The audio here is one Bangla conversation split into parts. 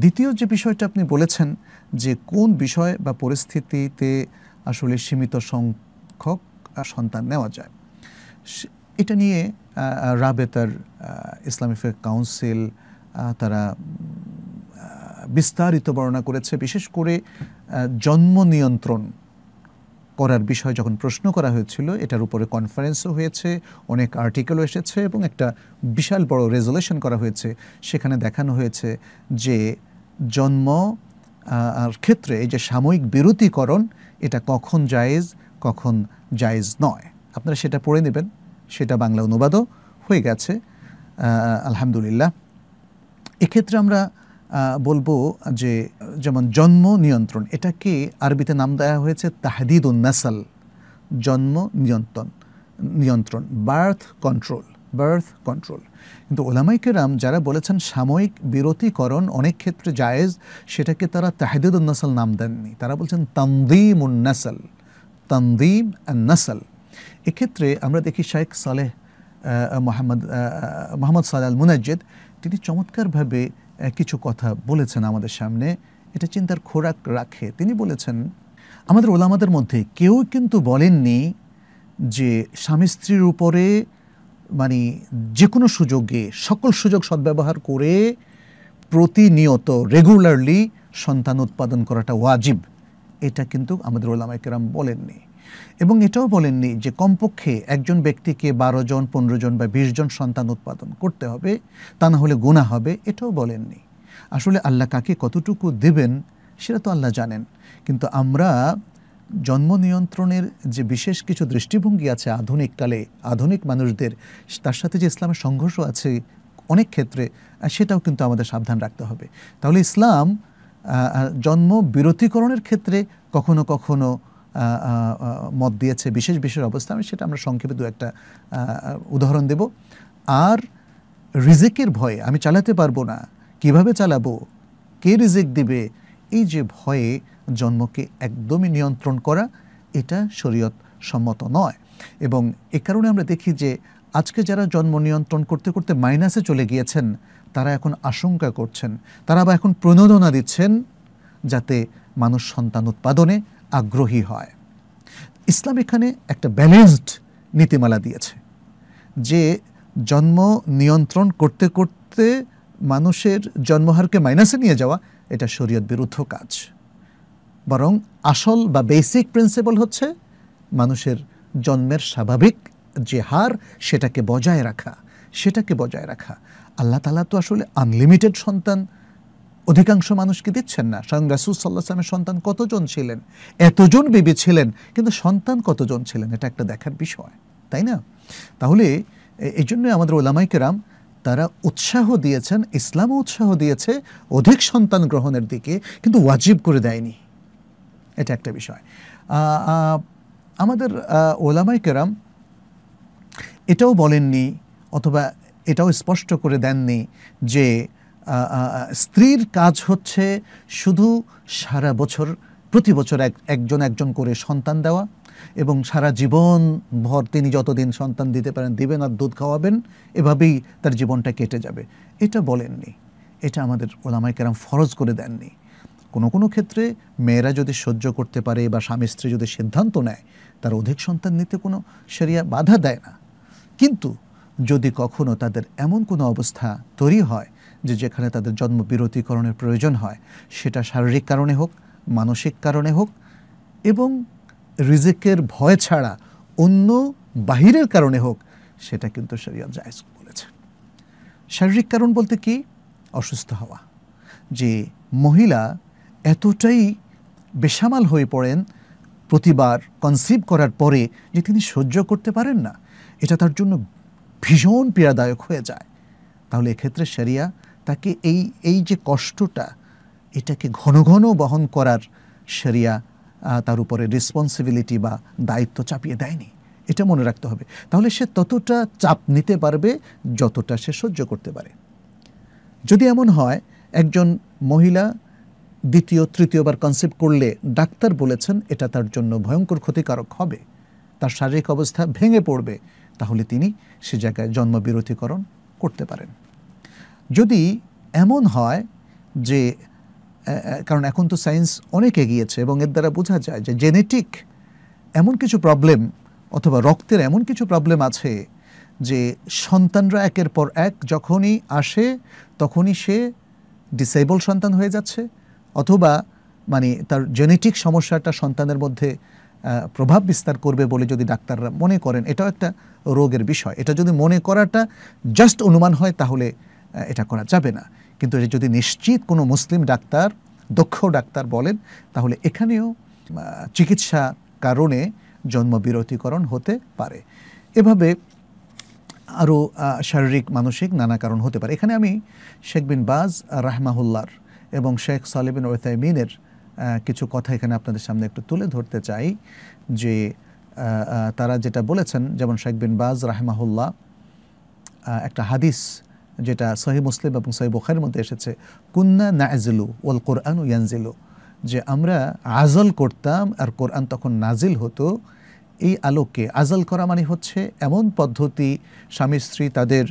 দ্বিতীয় যে বিষয়টা আপনি বলেছেন যে কোন বিষয় বা পরিস্থিতিতে আসলে সীমিত সংখ্যক সন্তান নেওয়া যায় এটা নিয়ে রাবেতার ইসলামিক কাউন্সিল তারা বিস্তারিত বর্ণনা করেছে বিশেষ করে জন্ম নিয়ন্ত্রণ করার বিষয় যখন প্রশ্ন করা হয়েছিল এটার উপরে কনফারেন্সও হয়েছে অনেক আর্টিকেলও এসেছে এবং একটা বিশাল বড় রেজলেশন করা হয়েছে সেখানে দেখানো হয়েছে যে জন্ম ক্ষেত্রে এই যে সাময়িক বিরতিকরণ এটা কখন জায়েজ কখন জায়েজ নয় আপনারা সেটা পড়ে নেবেন সেটা বাংলা অনুবাদও হয়ে গেছে আলহামদুলিল্লাহ এক্ষেত্রে আমরা বলবো যে যেমন জন্ম নিয়ন্ত্রণ এটাকে আরবিতে নাম দেওয়া হয়েছে তাহদিদ উন্নাসাল জন্ম নিয়ন্ত্রণ নিয়ন্ত্রণ বার্থ কন্ট্রোল বার্থ কন্ট্রোল কিন্তু ওলামাইকেরাম যারা বলেছেন সাময়িক বিরতিকরণ অনেক ক্ষেত্রে জায়েজ সেটাকে তারা তাহদিদ উন্নাসাল নাম দেননি তারা বলছেন তান্দিম উন্নাসাল তান্দিম নাসাল এক্ষেত্রে আমরা দেখি শেখ সালেহ মোহাম্মদ মোহাম্মদ সালাল মুনাজ্জেদ তিনি চমৎকারভাবে কিছু কথা বলেছেন আমাদের সামনে এটা চিন্তার খোরাক রাখে তিনি বলেছেন আমাদের ওলামাদের মধ্যে কেউ কিন্তু বলেননি যে স্বামী স্ত্রীর উপরে মানে যে কোনো সুযোগে সকল সুযোগ সদ্ব্যবহার করে প্রতিনিয়ত রেগুলারলি সন্তান উৎপাদন করাটা ওয়াজিব এটা কিন্তু আমাদের ওলামাইকেরাম বলেননি এবং এটাও বলেননি যে কমপক্ষে একজন ব্যক্তিকে বারো জন পনেরো জন বা বিশ জন সন্তান উৎপাদন করতে হবে তা না হলে গোনা হবে এটাও বলেননি আসলে আল্লাহ কাকে কতটুকু দেবেন সেটা তো আল্লাহ জানেন কিন্তু আমরা জন্ম নিয়ন্ত্রণের যে বিশেষ কিছু দৃষ্টিভঙ্গি আছে আধুনিককালে আধুনিক মানুষদের তার সাথে যে ইসলামের সংঘর্ষ আছে অনেক ক্ষেত্রে সেটাও কিন্তু আমাদের সাবধান রাখতে হবে তাহলে ইসলাম জন্ম বিরতিকরণের ক্ষেত্রে কখনো কখনো মত দিয়েছে বিশেষ বিশেষ অবস্থা আমি সেটা আমরা সংক্ষেপে দু একটা উদাহরণ দেব আর রিজেকের ভয়ে আমি চালাতে পারবো না কিভাবে চালাবো কে রিজিক দিবে এই যে ভয়ে জন্মকে একদমই নিয়ন্ত্রণ করা এটা শরীয়ত সম্মত নয় এবং এ কারণে আমরা দেখি যে আজকে যারা জন্ম নিয়ন্ত্রণ করতে করতে মাইনাসে চলে গিয়েছেন তারা এখন আশঙ্কা করছেন তারা বা এখন প্রণোদনা দিচ্ছেন যাতে মানুষ সন্তান উৎপাদনে আগ্রহী হয় ইসলাম এখানে একটা ব্যালেন্সড নীতিমালা দিয়েছে যে জন্ম নিয়ন্ত্রণ করতে করতে মানুষের জন্মহারকে মাইনাসে নিয়ে যাওয়া এটা শরীয়ত বিরুদ্ধ কাজ বরং আসল বা বেসিক প্রিন্সিপাল হচ্ছে মানুষের জন্মের স্বাভাবিক যে হার সেটাকে বজায় রাখা সেটাকে বজায় রাখা আল্লাহ তালা তো আসলে আনলিমিটেড সন্তান অধিকাংশ মানুষকে দিচ্ছেন না স্বয়ং রাসুল সাল্লাহ সালামের সন্তান কতজন ছিলেন এতজন বিবি ছিলেন কিন্তু সন্তান কতজন ছিলেন এটা একটা দেখার বিষয় তাই না তাহলে এই জন্যই আমাদের ওলামাইকেরাম তারা উৎসাহ দিয়েছেন ইসলামও উৎসাহ দিয়েছে অধিক সন্তান গ্রহণের দিকে কিন্তু ওয়াজিব করে দেয়নি এটা একটা বিষয় আমাদের ওলামাই কেরাম এটাও বলেননি অথবা এটাও স্পষ্ট করে দেননি যে স্ত্রীর কাজ হচ্ছে শুধু সারা বছর প্রতি বছর এক একজন একজন করে সন্তান দেওয়া এবং সারা জীবন ভর তিনি যতদিন সন্তান দিতে পারেন দিবেন আর দুধ খাওয়াবেন এভাবেই তার জীবনটা কেটে যাবে এটা বলেননি এটা আমাদের ওলামায় কেরাম ফরজ করে দেননি কোনো কোনো ক্ষেত্রে মেয়েরা যদি সহ্য করতে পারে বা স্বামী স্ত্রী যদি সিদ্ধান্ত নেয় তার অধিক সন্তান নিতে কোনো সেরিয়া বাধা দেয় না কিন্তু যদি কখনো তাদের এমন কোনো অবস্থা তৈরি হয় যে যেখানে তাদের জন্ম বিরতিকরণের প্রয়োজন হয় সেটা শারীরিক কারণে হোক মানসিক কারণে হোক এবং রিজিকের ভয় ছাড়া অন্য বাহিরের কারণে হোক সেটা কিন্তু শরিয়া জায়জ বলেছে শারীরিক কারণ বলতে কি অসুস্থ হওয়া যে মহিলা এতটাই বেসামাল হয়ে পড়েন প্রতিবার কনসিভ করার পরে যে তিনি সহ্য করতে পারেন না এটা তার জন্য ভীষণ পীড়াদায়ক হয়ে যায় তাহলে এক্ষেত্রে সেরিয়া তাকে এই এই যে কষ্টটা এটাকে ঘন ঘন বহন করার সেরিয়া তার উপরে রেসপন্সিবিলিটি বা দায়িত্ব চাপিয়ে দেয়নি এটা মনে রাখতে হবে তাহলে সে ততটা চাপ নিতে পারবে যতটা সে সহ্য করতে পারে যদি এমন হয় একজন মহিলা দ্বিতীয় তৃতীয়বার কনসেপ্ট করলে ডাক্তার বলেছেন এটা তার জন্য ভয়ঙ্কর ক্ষতিকারক হবে তার শারীরিক অবস্থা ভেঙে পড়বে তাহলে তিনি সে জায়গায় জন্মবিরোধীকরণ করতে পারেন যদি এমন হয় যে কারণ এখন তো সায়েন্স অনেক এগিয়েছে এবং এর দ্বারা বোঝা যায় যে জেনেটিক এমন কিছু প্রবলেম অথবা রক্তের এমন কিছু প্রবলেম আছে যে সন্তানরা একের পর এক যখনই আসে তখনই সে ডিসেবল সন্তান হয়ে যাচ্ছে অথবা মানে তার জেনেটিক সমস্যাটা সন্তানের মধ্যে প্রভাব বিস্তার করবে বলে যদি ডাক্তাররা মনে করেন এটাও একটা রোগের বিষয় এটা যদি মনে করাটা জাস্ট অনুমান হয় তাহলে এটা করা যাবে না কিন্তু এটা যদি নিশ্চিত কোনো মুসলিম ডাক্তার দক্ষ ডাক্তার বলেন তাহলে এখানেও চিকিৎসা কারণে জন্মবিরতিকরণ হতে পারে এভাবে আরও শারীরিক মানসিক নানা কারণ হতে পারে এখানে আমি শেখ বিন বাজ রাহমাহুল্লার এবং শেখ সালেবিন ওয়েতাইমিনের কিছু কথা এখানে আপনাদের সামনে একটু তুলে ধরতে চাই যে তারা যেটা বলেছেন যেমন শেখ বিন বাজ রাহমাহুল্লাহ একটা হাদিস যেটা সহি মুসলিম এবং সহি বোখারের মধ্যে এসেছে কুন্না নাজিলু ওল কোরআন ইয়ানজিলু যে আমরা আজল করতাম আর কোরআন তখন নাজিল হতো এই আলোকে আজল করা মানে হচ্ছে এমন পদ্ধতি স্বামী স্ত্রী তাদের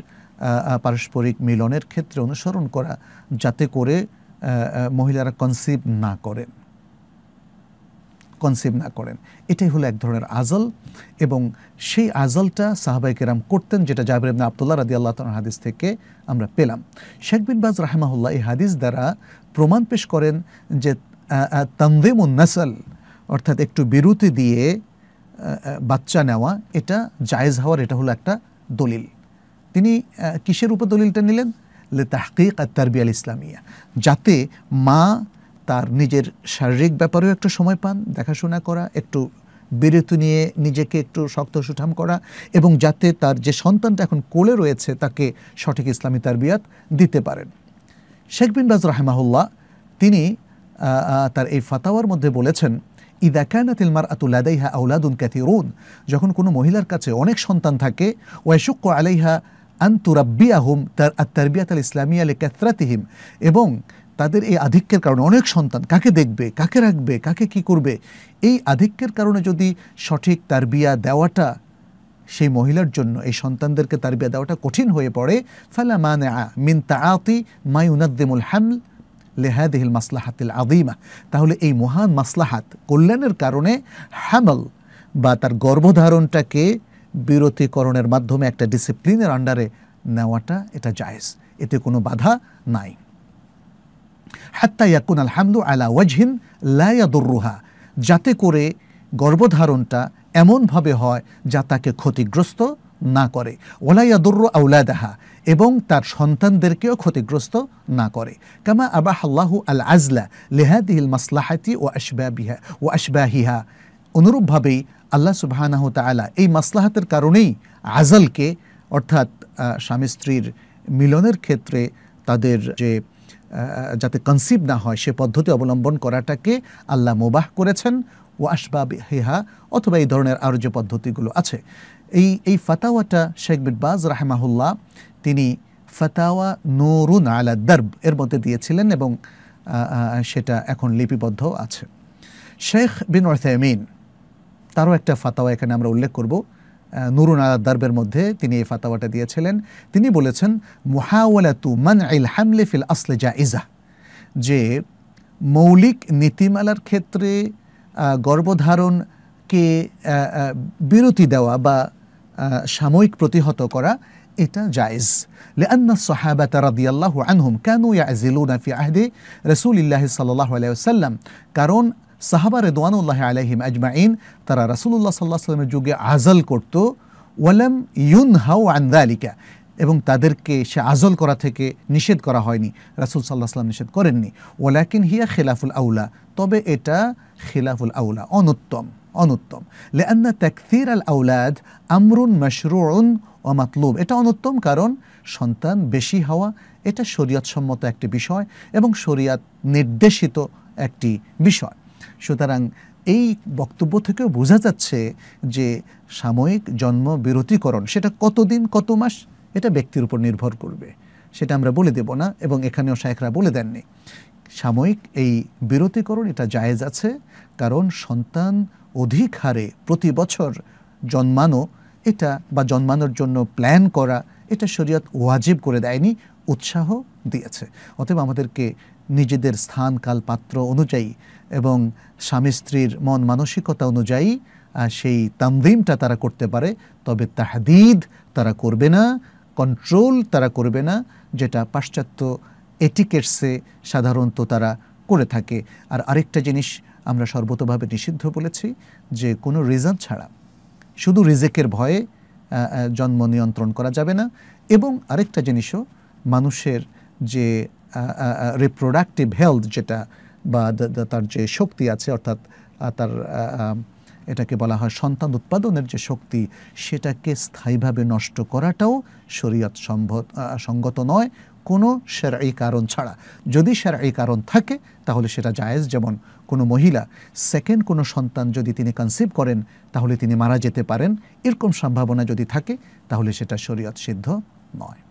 পারস্পরিক মিলনের ক্ষেত্রে অনুসরণ করা যাতে করে মহিলারা কনসিভ না করেন কনসিভ না করেন এটাই হলো এক ধরনের আজল এবং সেই আজলটা সাহাবাই কেরাম করতেন যেটা জাবির ইবনা আবদুল্লাহ রাদি আল্লাহ হাদিস থেকে আমরা পেলাম শেখ বিন বাজ রাহমাহুল্লাহ এই হাদিস দ্বারা প্রমাণ পেশ করেন যে তানদিম নাসল অর্থাৎ একটু বিরতি দিয়ে বাচ্চা নেওয়া এটা জায়েজ হওয়ার এটা হলো একটা দলিল তিনি কিসের উপর দলিলটা নিলেন লে তাহকিক আর তারবিয়াল ইসলামিয়া যাতে মা তার নিজের শারীরিক ব্যাপারেও একটু সময় পান দেখাশোনা করা একটু বিরতি নিয়ে নিজেকে একটু শক্ত সুঠাম করা এবং যাতে তার যে সন্তানটা এখন কোলে রয়েছে তাকে সঠিক ইসলামী তারবিয়াত দিতে পারেন শেখ বিন রাজ রাহেমাহুল্লাহ তিনি তার এই ফাতাওয়ার মধ্যে বলেছেন ইদা কানাতিল তিলমার আতুল্লাদাইহা আউলাদুন ক্যাথিরুন যখন কোনো মহিলার কাছে অনেক সন্তান থাকে ওয়াশুক্ক আলাইহা আন্তুরাব্বিয়াহুম তার আত্মারবিয়াত আল ইসলামিয়া লে ক্যাথরাতিহিম এবং তাদের এই আধিক্যের কারণে অনেক সন্তান কাকে দেখবে কাকে রাখবে কাকে কি করবে এই আধিক্যের কারণে যদি সঠিক তার বিয়া দেওয়াটা সেই মহিলার জন্য এই সন্তানদেরকে তার বিয়া দেওয়াটা কঠিন হয়ে পড়ে ফালা মানে মিন তাআতি মায়ুনাদ্দিমুল হামল লেহাদিহিল মাসলাহাতিল আদিমা তাহলে এই মহান মাসলাহাত কল্যাণের কারণে হ্যামল বা তার গর্ভধারণটাকে বিরতিকরণের মাধ্যমে একটা ডিসিপ্লিনের আন্ডারে নেওয়াটা এটা জায়েজ এতে কোনো বাধা নাই হাত্তা ইয়াকুন আল হামদু আলা ওয়াজহিন লায়াদুরুহা যাতে করে গর্ভধারণটা এমনভাবে হয় যা তাকে ক্ষতিগ্রস্ত না করে ওলাইয়াদুর্র আউলাদাহা এবং তার সন্তানদেরকেও ক্ষতিগ্রস্ত না করে কামা আবাহ আল্লাহু আল আজলা লেহাদিহিল মাসলাহাতি ও আশবাহিহা ও আশবাহিহা অনুরূপভাবেই আল্লাহ সুবাহানাহ তালা এই মাসলাহাতের কারণেই আজলকে অর্থাৎ স্বামী স্ত্রীর মিলনের ক্ষেত্রে তাদের যে যাতে কনসিভ না হয় সে পদ্ধতি অবলম্বন করাটাকে আল্লাহ মোবাহ করেছেন ও আসবাব হেহা অথবা এই ধরনের আরও যে পদ্ধতিগুলো আছে এই এই ফাতাওয়াটা শেখ বিরবাজ রাহেমাহুল্লাহ তিনি ফাতাওয়া নুরুন আলা দর্ব এর মধ্যে দিয়েছিলেন এবং সেটা এখন লিপিবদ্ধ আছে শেখ বিন ওয়াসেমিন তারও একটা ফাতাওয়া এখানে আমরা উল্লেখ করবো নুরুন আদারবের মধ্যে তিনি এই ফাতাওয়াটা দিয়েছিলেন তিনি বলেছেন মুহাওয়ালাতু মান আইল হামলে ফিল আসলে জা ইজা যে মৌলিক নীতিমালার ক্ষেত্রে গর্ভধারণকে বিরতি দেওয়া বা সাময়িক প্রতিহত করা এটা জায়েজ لأن الصحابة رضي الله عنهم كانوا يعزلون في عهد رسول الله صلى الله عليه وسلم কারণ সাহাবা রেদওয়ানুল্লাহ আলহিম আজমাইন তারা রাসুলুল্লাহ সাল্লাহ সাল্লামের যুগে আজল করত ওয়ালাম ইউন হাউ আন্দালিকা এবং তাদেরকে সে আজল করা থেকে নিষেধ করা হয়নি রাসুল সাল্লাহ সাল্লাম নিষেধ করেননি ওলাকিন হিয়া খেলাফুল আউলা তবে এটা খেলাফুল আউলা অনুত্তম অনুত্তম লেআন্না তাকসির আল আউলাদ আমরুন মশরুন ও মাতলুব এটা অনুত্তম কারণ সন্তান বেশি হওয়া এটা শরীয়তসম্মত একটি বিষয় এবং শরীয়ত নির্দেশিত একটি বিষয় সুতরাং এই বক্তব্য থেকেও বোঝা যাচ্ছে যে সাময়িক জন্ম বিরতিকরণ সেটা কতদিন কত মাস এটা ব্যক্তির উপর নির্ভর করবে সেটা আমরা বলে দেব না এবং এখানেও শায়েখরা বলে দেননি সাময়িক এই বিরতিকরণ এটা জায়েজ আছে কারণ সন্তান অধিক হারে প্রতি বছর জন্মানো এটা বা জন্মানোর জন্য প্ল্যান করা এটা শরীয়ত ওয়াজিব করে দেয়নি উৎসাহ দিয়েছে অতএব আমাদেরকে নিজেদের স্থান কাল পাত্র অনুযায়ী এবং স্বামী স্ত্রীর মন মানসিকতা অনুযায়ী সেই তামদিমটা তারা করতে পারে তবে তাহাদিদ তারা করবে না কন্ট্রোল তারা করবে না যেটা পাশ্চাত্য এটিকেটসে সাধারণত তারা করে থাকে আর আরেকটা জিনিস আমরা সর্বতভাবে নিষিদ্ধ বলেছি যে কোনো রিজন ছাড়া শুধু রিজেকের ভয়ে জন্ম নিয়ন্ত্রণ করা যাবে না এবং আরেকটা জিনিসও মানুষের যে রিপ্রোডাক্টিভ হেলথ যেটা বা তার যে শক্তি আছে অর্থাৎ তার এটাকে বলা হয় সন্তান উৎপাদনের যে শক্তি সেটাকে স্থায়ীভাবে নষ্ট করাটাও শরীয়ত সম্ভব সঙ্গত নয় কোনো এই কারণ ছাড়া যদি এই কারণ থাকে তাহলে সেটা জায়েজ যেমন কোনো মহিলা সেকেন্ড কোনো সন্তান যদি তিনি কনসিভ করেন তাহলে তিনি মারা যেতে পারেন এরকম সম্ভাবনা যদি থাকে তাহলে সেটা শরীয়ত সিদ্ধ নয়